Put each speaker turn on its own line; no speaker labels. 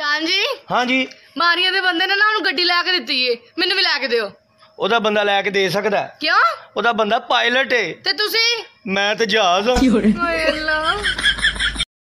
ਜਾਨ ਜੀ ਹਾਂ ਜੀ ਮਾਰੀਆਂ ਦੇ ਬੰਦੇ ਨੇ ਨਾ ਉਹਨੂੰ ਗੱਡੀ ਲੈ ਕੇ ਦਿੱਤੀ ਏ ਮੈਨੂੰ ਵੀ ਲੈ ਕੇ ਦਿਓ
ਉਹਦਾ ਬੰਦਾ ਲੈ ਕੇ ਦੇ ਸਕਦਾ ਕਿਉਂ ਉਹਦਾ ਬੰਦਾ ਪਾਇਲਟ ਏ ਤੇ ਤੁਸੀਂ ਮੈਂ ਤੇ ਜਹਾਜ਼ ਹਾਂ
ਓਏ
ਅੱਲਾ